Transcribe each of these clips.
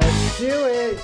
Let's do it.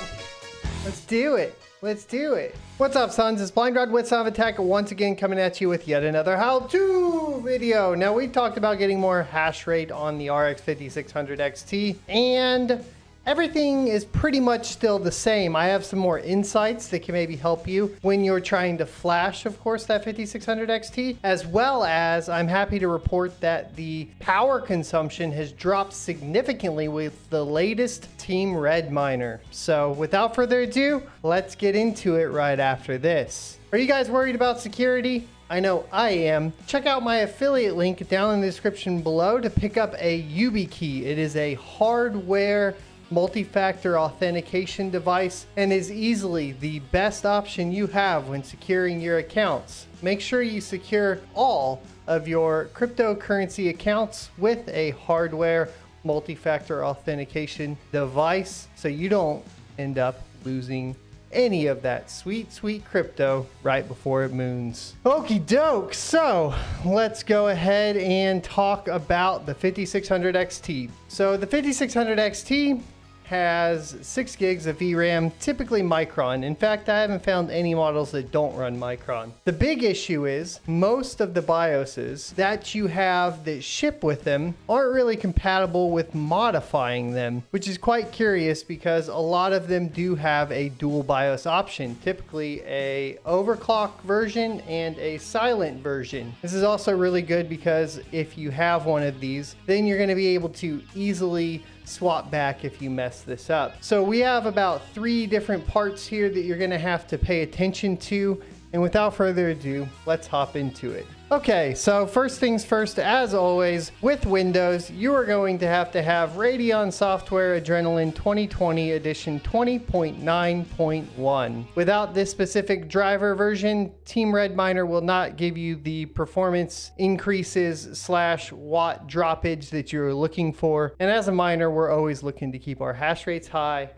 Let's do it. Let's do it. What's up, sons? It's Blind Rod with Sound Attack once again coming at you with yet another how-to video. Now, we've talked about getting more hash rate on the RX 5600 XT, and Everything is pretty much still the same. I have some more insights that can maybe help you when you're trying to flash, of course, that 5600 XT, as well as I'm happy to report that the power consumption has dropped significantly with the latest Team Red miner. So without further ado, let's get into it right after this. Are you guys worried about security? I know I am. Check out my affiliate link down in the description below to pick up a YubiKey. It is a hardware multi-factor authentication device and is easily the best option you have when securing your accounts. Make sure you secure all of your cryptocurrency accounts with a hardware multi-factor authentication device so you don't end up losing any of that sweet, sweet crypto right before it moons. Okie doke. So let's go ahead and talk about the 5600 XT. So the 5600 XT has 6 gigs of VRAM, typically Micron. In fact, I haven't found any models that don't run Micron. The big issue is most of the BIOSes that you have that ship with them aren't really compatible with modifying them, which is quite curious because a lot of them do have a dual BIOS option, typically a overclock version and a silent version. This is also really good because if you have one of these, then you're going to be able to easily swap back if you mess this up. So we have about three different parts here that you're gonna have to pay attention to and without further ado, let's hop into it. Okay, so first things first, as always, with Windows, you are going to have to have Radeon Software Adrenaline 2020 Edition 20.9.1. Without this specific driver version, Team Red Miner will not give you the performance increases slash watt droppage that you're looking for. And as a miner, we're always looking to keep our hash rates high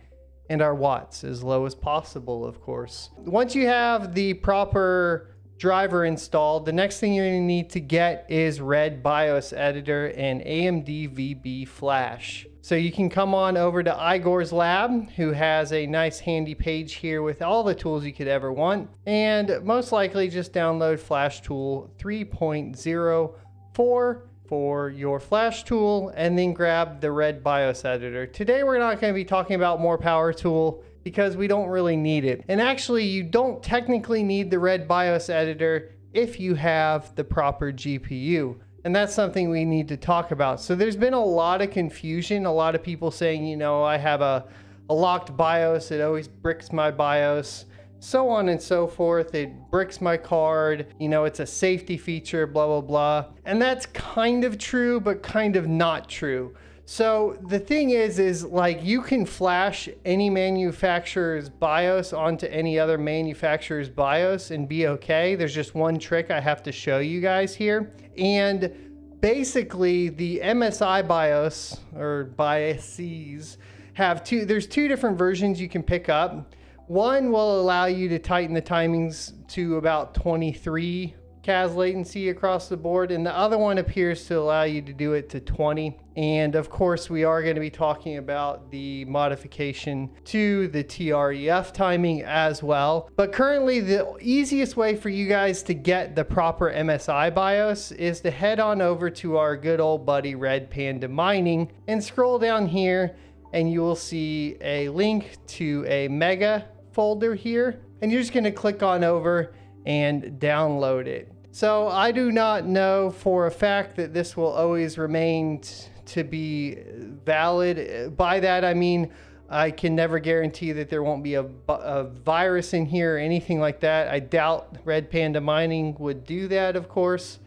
and our watts as low as possible, of course. Once you have the proper driver installed, the next thing you're gonna need to get is Red BIOS Editor and AMD VB Flash. So you can come on over to Igor's lab, who has a nice handy page here with all the tools you could ever want, and most likely just download Flash Tool 3.04 for your flash tool and then grab the red BIOS editor. Today we're not going to be talking about more power tool because we don't really need it. And actually you don't technically need the red BIOS editor if you have the proper GPU. And that's something we need to talk about. So there's been a lot of confusion, a lot of people saying, you know, I have a, a locked BIOS, it always bricks my BIOS so on and so forth. It bricks my card, you know, it's a safety feature, blah, blah, blah. And that's kind of true, but kind of not true. So the thing is, is like you can flash any manufacturer's BIOS onto any other manufacturer's BIOS and be okay. There's just one trick I have to show you guys here. And basically the MSI BIOS or BIOSes have two, there's two different versions you can pick up. One will allow you to tighten the timings to about 23 CAS latency across the board, and the other one appears to allow you to do it to 20. And of course, we are going to be talking about the modification to the TREF timing as well. But currently, the easiest way for you guys to get the proper MSI BIOS is to head on over to our good old buddy Red Panda Mining and scroll down here, and you will see a link to a Mega folder here and you're just going to click on over and download it. So I do not know for a fact that this will always remain to be valid. By that I mean I can never guarantee that there won't be a, a virus in here or anything like that. I doubt Red Panda Mining would do that, of course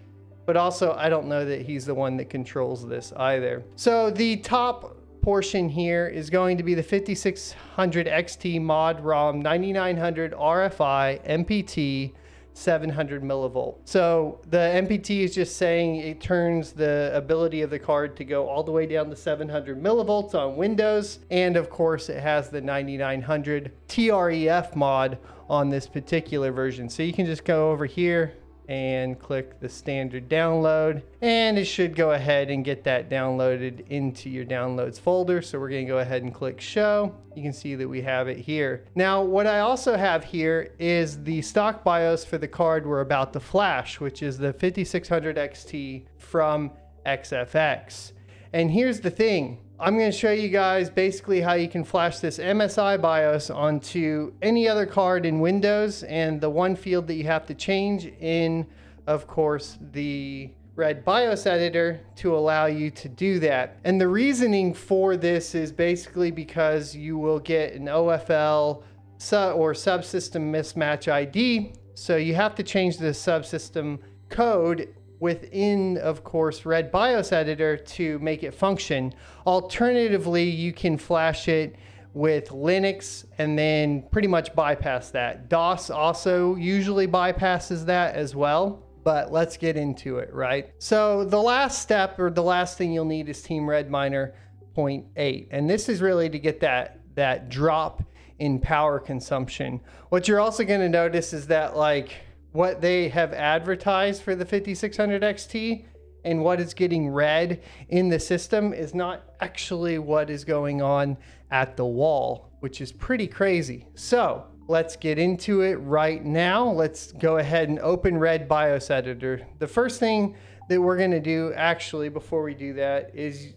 but also I don't know that he's the one that controls this either. So the top portion here is going to be the 5600 XT mod ROM 9900 RFI MPT 700 millivolt. So the MPT is just saying it turns the ability of the card to go all the way down to 700 millivolts on Windows. And of course it has the 9900 TREF mod on this particular version. So you can just go over here, and click the standard download and it should go ahead and get that downloaded into your downloads folder so we're going to go ahead and click show you can see that we have it here now what i also have here is the stock bios for the card we're about to flash which is the 5600 xt from xfx and here's the thing. I'm going to show you guys basically how you can flash this MSI BIOS onto any other card in Windows and the one field that you have to change in, of course, the Red BIOS editor to allow you to do that. And the reasoning for this is basically because you will get an OFL or subsystem mismatch ID. So you have to change the subsystem code within, of course, Red BIOS Editor to make it function. Alternatively, you can flash it with Linux and then pretty much bypass that. DOS also usually bypasses that as well, but let's get into it, right? So the last step or the last thing you'll need is Team Redminer 0.8. And this is really to get that, that drop in power consumption. What you're also gonna notice is that like, what they have advertised for the 5600 XT and what is getting read in the system is not actually what is going on at the wall, which is pretty crazy. So let's get into it right now. Let's go ahead and open Red BIOS Editor. The first thing that we're gonna do actually before we do that is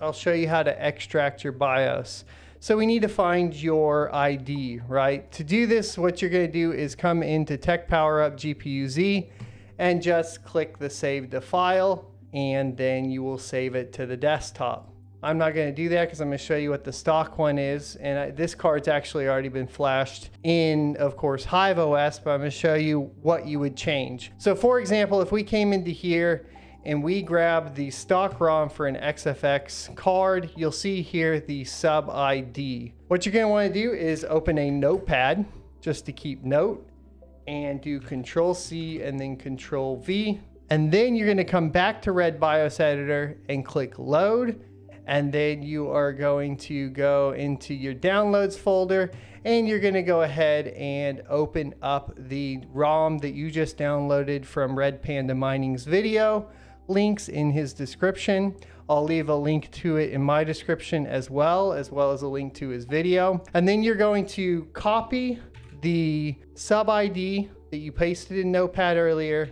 I'll show you how to extract your BIOS. So we need to find your ID, right? To do this, what you're gonna do is come into Tech Power Up GPU-Z and just click the save to file, and then you will save it to the desktop. I'm not gonna do that because I'm gonna show you what the stock one is. And I, this card's actually already been flashed in, of course, Hive OS, but I'm gonna show you what you would change. So for example, if we came into here and we grab the stock ROM for an XFX card, you'll see here the sub ID. What you're gonna wanna do is open a notepad just to keep note and do control C and then control V. And then you're gonna come back to Red BIOS Editor and click load. And then you are going to go into your downloads folder and you're gonna go ahead and open up the ROM that you just downloaded from Red Panda Mining's video links in his description. I'll leave a link to it in my description as well, as well as a link to his video. And then you're going to copy the sub ID that you pasted in Notepad earlier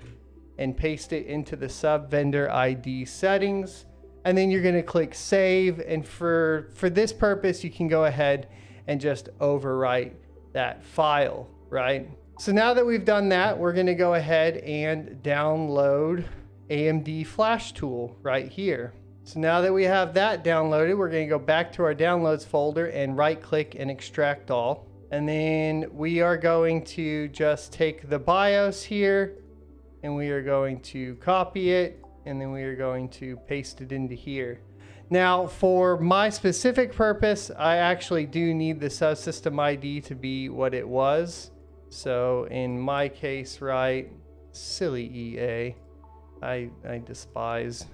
and paste it into the sub vendor ID settings. And then you're gonna click save. And for, for this purpose, you can go ahead and just overwrite that file, right? So now that we've done that, we're gonna go ahead and download AMD flash tool right here. So now that we have that downloaded, we're gonna go back to our downloads folder and right click and extract all. And then we are going to just take the BIOS here and we are going to copy it and then we are going to paste it into here. Now for my specific purpose, I actually do need the subsystem ID to be what it was. So in my case, right, silly EA. I, I despise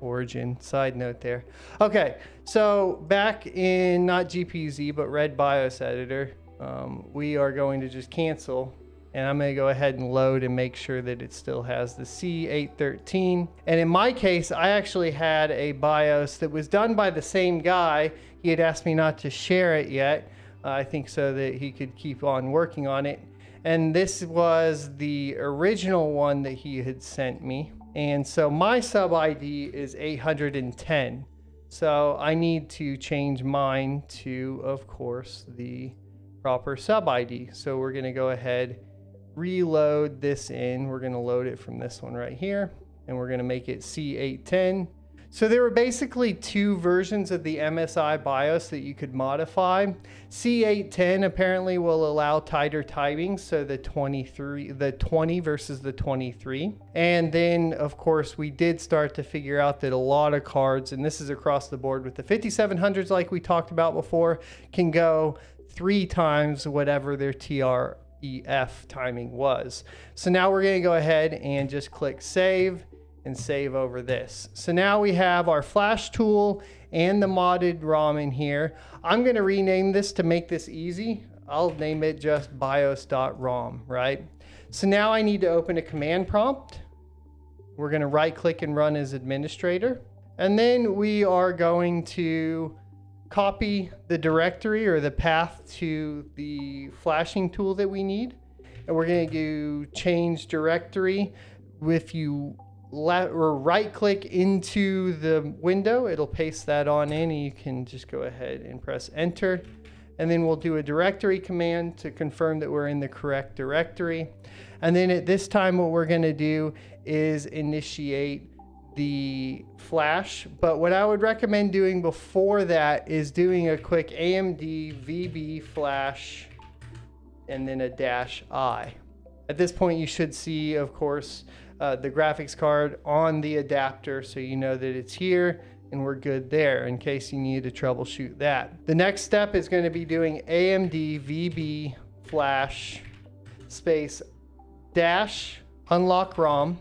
origin. Side note there. Okay, so back in not GPZ, but Red BIOS Editor, um, we are going to just cancel and I'm gonna go ahead and load and make sure that it still has the C813. And in my case, I actually had a BIOS that was done by the same guy. He had asked me not to share it yet, uh, I think so that he could keep on working on it. And this was the original one that he had sent me. And so my sub ID is 810. So I need to change mine to, of course, the proper sub ID. So we're gonna go ahead, reload this in. We're gonna load it from this one right here, and we're gonna make it C810 so there were basically two versions of the MSI BIOS that you could modify. C810 apparently will allow tighter timing, so the 23, the 20 versus the 23. And then of course we did start to figure out that a lot of cards, and this is across the board with the 5700s like we talked about before, can go three times whatever their TREF timing was. So now we're gonna go ahead and just click save and save over this. So now we have our flash tool and the modded ROM in here. I'm gonna rename this to make this easy. I'll name it just bios.rom, right? So now I need to open a command prompt. We're gonna right click and run as administrator. And then we are going to copy the directory or the path to the flashing tool that we need. And we're gonna do change directory. If you left or right click into the window. It'll paste that on in and you can just go ahead and press enter. And then we'll do a directory command to confirm that we're in the correct directory. And then at this time, what we're gonna do is initiate the flash. But what I would recommend doing before that is doing a quick AMD VB flash and then a dash I. At this point, you should see, of course, uh, the graphics card on the adapter so you know that it's here and we're good there in case you need to troubleshoot that. The next step is going to be doing AMD VB flash space dash unlock ROM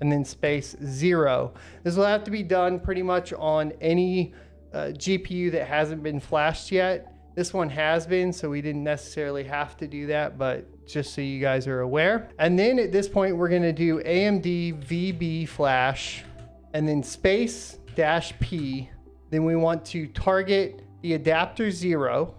and then space zero. This will have to be done pretty much on any uh, GPU that hasn't been flashed yet. This one has been, so we didn't necessarily have to do that, but just so you guys are aware. And then at this point, we're gonna do AMD VB flash and then space dash P. Then we want to target the adapter zero.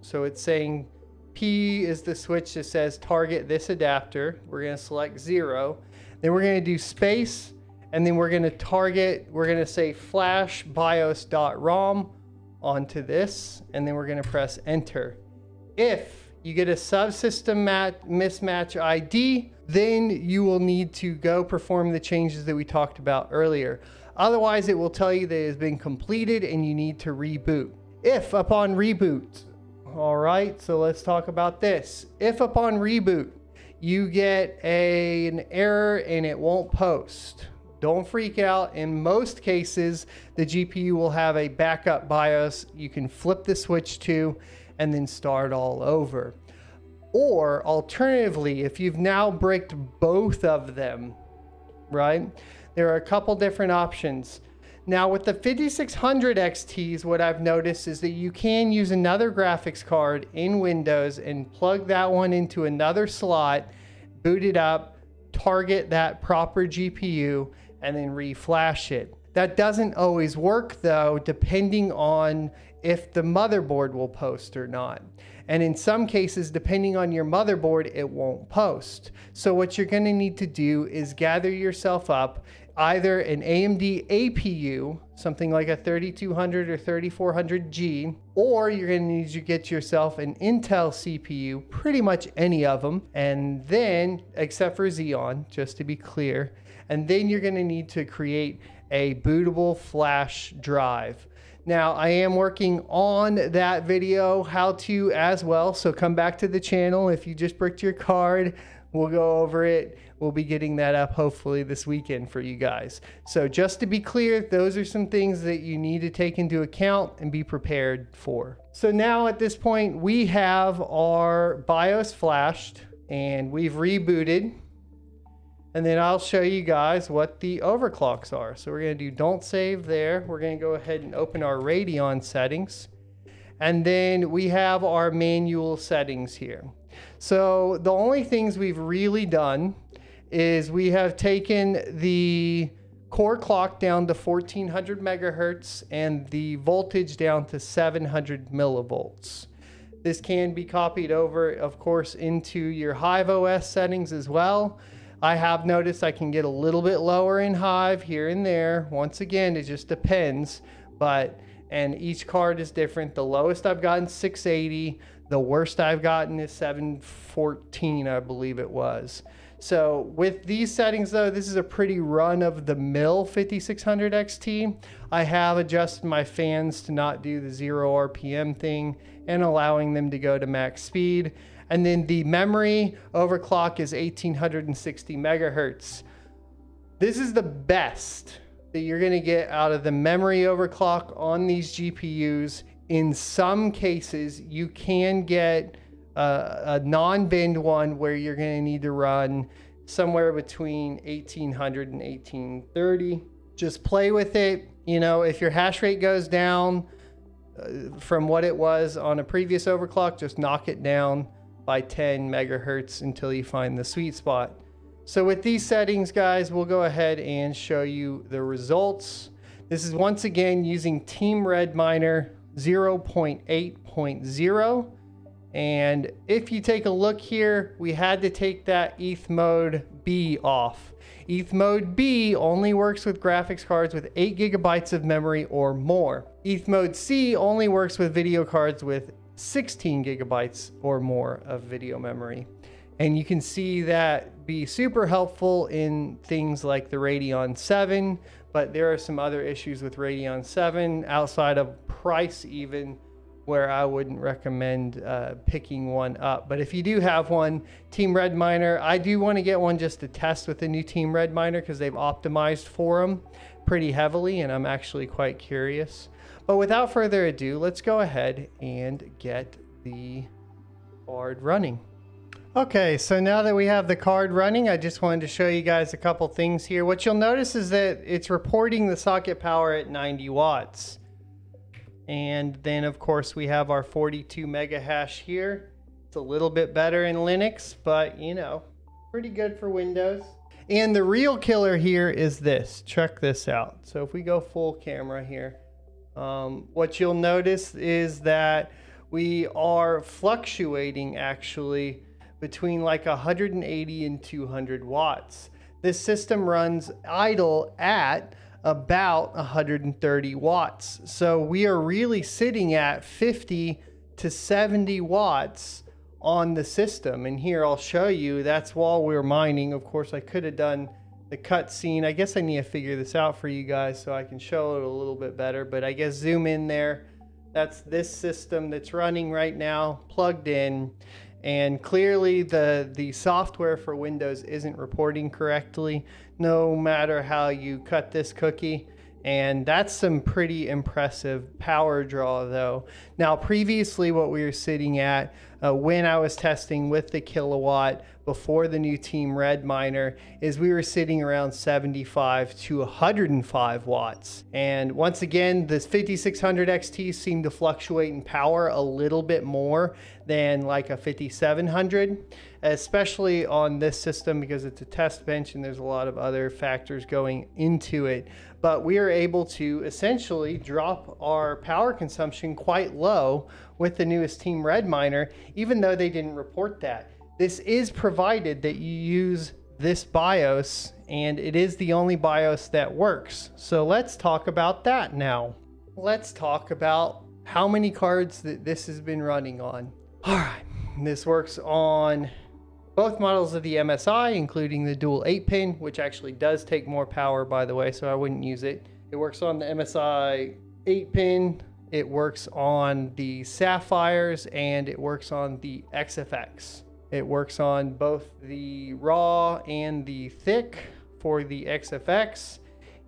So it's saying P is the switch that says target this adapter. We're gonna select zero. Then we're gonna do space and then we're gonna target, we're gonna say flash bios.rom onto this and then we're gonna press enter. If you get a subsystem mismatch ID, then you will need to go perform the changes that we talked about earlier. Otherwise, it will tell you that it has been completed and you need to reboot. If upon reboot, all right, so let's talk about this. If upon reboot, you get a, an error and it won't post. Don't freak out. In most cases, the GPU will have a backup BIOS you can flip the switch to and then start all over. Or alternatively, if you've now bricked both of them, right? There are a couple different options. Now with the 5600 XTs, what I've noticed is that you can use another graphics card in Windows and plug that one into another slot, boot it up, target that proper GPU, and then reflash it. That doesn't always work though, depending on if the motherboard will post or not. And in some cases, depending on your motherboard, it won't post. So what you're gonna need to do is gather yourself up either an AMD APU, something like a 3200 or 3400G, or you're gonna need to get yourself an Intel CPU, pretty much any of them, and then, except for Xeon, just to be clear, and then you're gonna need to create a bootable flash drive now I am working on that video how to as well. So come back to the channel. If you just bricked your card, we'll go over it. We'll be getting that up hopefully this weekend for you guys. So just to be clear, those are some things that you need to take into account and be prepared for. So now at this point, we have our BIOS flashed and we've rebooted. And then I'll show you guys what the overclocks are. So we're gonna do don't save there. We're gonna go ahead and open our Radeon settings. And then we have our manual settings here. So the only things we've really done is we have taken the core clock down to 1400 megahertz and the voltage down to 700 millivolts. This can be copied over, of course, into your Hive OS settings as well. I have noticed I can get a little bit lower in hive here and there. Once again, it just depends, but and each card is different. The lowest I've gotten 680, the worst I've gotten is 714, I believe it was. So with these settings though, this is a pretty run of the mill 5600 XT. I have adjusted my fans to not do the zero RPM thing and allowing them to go to max speed. And then the memory overclock is 1860 megahertz. This is the best that you're going to get out of the memory overclock on these GPUs. In some cases, you can get uh, a, a non bend one where you're going to need to run somewhere between 1800 and 1830. Just play with it. You know, if your hash rate goes down uh, from what it was on a previous overclock, just knock it down by 10 megahertz until you find the sweet spot. So with these settings, guys, we'll go ahead and show you the results. This is once again using Team Red Miner 0.8.0. And if you take a look here, we had to take that ETH mode B off. ETH mode B only works with graphics cards with 8 gigabytes of memory or more. ETH mode C only works with video cards with 16 gigabytes or more of video memory. And you can see that be super helpful in things like the Radeon 7, but there are some other issues with Radeon 7 outside of price even where I wouldn't recommend uh, picking one up. But if you do have one, Team Red Miner, I do want to get one just to test with the new Team Red Miner because they've optimized for them pretty heavily and I'm actually quite curious. But without further ado, let's go ahead and get the card running. Okay, so now that we have the card running, I just wanted to show you guys a couple things here. What you'll notice is that it's reporting the socket power at 90 watts. And then of course we have our 42 mega hash here. It's a little bit better in Linux, but you know, pretty good for Windows. And the real killer here is this. Check this out. So if we go full camera here, um, what you'll notice is that we are fluctuating actually between like 180 and 200 watts. This system runs idle at about 130 watts. So we are really sitting at 50 to 70 watts on the system. And here I'll show you, that's while we're mining. Of course, I could have done the cut scene. I guess I need to figure this out for you guys so I can show it a little bit better, but I guess zoom in there. That's this system that's running right now, plugged in. And clearly the, the software for Windows isn't reporting correctly, no matter how you cut this cookie. And that's some pretty impressive power draw though. Now previously what we were sitting at uh, when I was testing with the kilowatt before the new Team Red miner is we were sitting around 75 to 105 watts. And once again, this 5600 XT seemed to fluctuate in power a little bit more than like a 5700, especially on this system because it's a test bench and there's a lot of other factors going into it. But we are able to essentially drop our power consumption quite low with the newest Team Red miner, even though they didn't report that. This is provided that you use this BIOS and it is the only BIOS that works. So let's talk about that now. Let's talk about how many cards that this has been running on. All right, this works on both models of the MSI, including the dual 8 pin, which actually does take more power, by the way, so I wouldn't use it. It works on the MSI 8 pin, it works on the Sapphires, and it works on the XFX. It works on both the raw and the thick for the XFX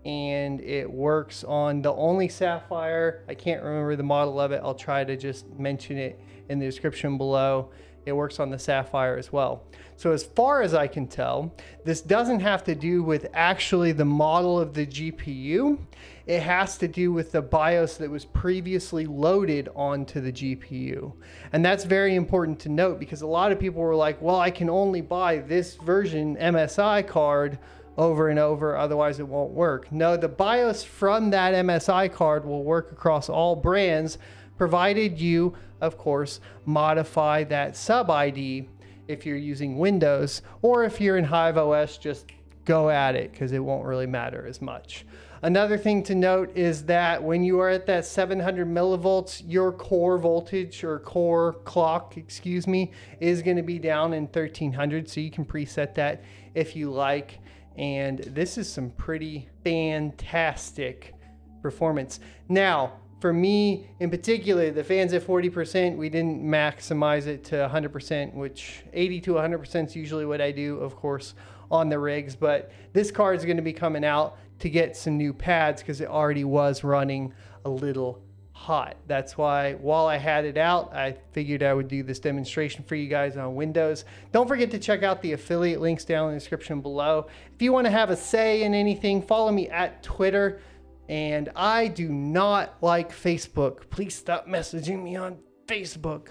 and it works on the only sapphire. I can't remember the model of it. I'll try to just mention it in the description below. It works on the sapphire as well. So as far as I can tell, this doesn't have to do with actually the model of the GPU. It has to do with the BIOS that was previously loaded onto the GPU. And that's very important to note because a lot of people were like, well, I can only buy this version MSI card over and over, otherwise it won't work. No, the BIOS from that MSI card will work across all brands, provided you, of course, modify that sub ID if you're using Windows, or if you're in Hive OS, just go at it because it won't really matter as much. Another thing to note is that when you are at that 700 millivolts, your core voltage or core clock, excuse me, is going to be down in 1300. So you can preset that if you like and this is some pretty fantastic performance. Now, for me in particular, the fans at 40%, we didn't maximize it to 100%, which 80 to 100% is usually what I do, of course, on the rigs. But this card is going to be coming out to get some new pads because it already was running a little hot. That's why while I had it out, I figured I would do this demonstration for you guys on Windows. Don't forget to check out the affiliate links down in the description below. If you want to have a say in anything, follow me at Twitter. And I do not like Facebook. Please stop messaging me on Facebook.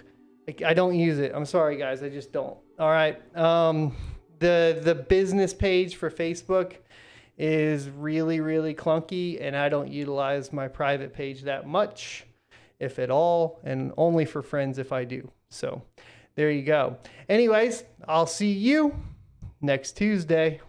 I, don't use it. I'm sorry, guys. I just don't. All right. Um, the the business page for Facebook is really, really clunky, and I don't utilize my private page that much, if at all, and only for friends if I do. So there you go. Anyways, I'll see you next Tuesday.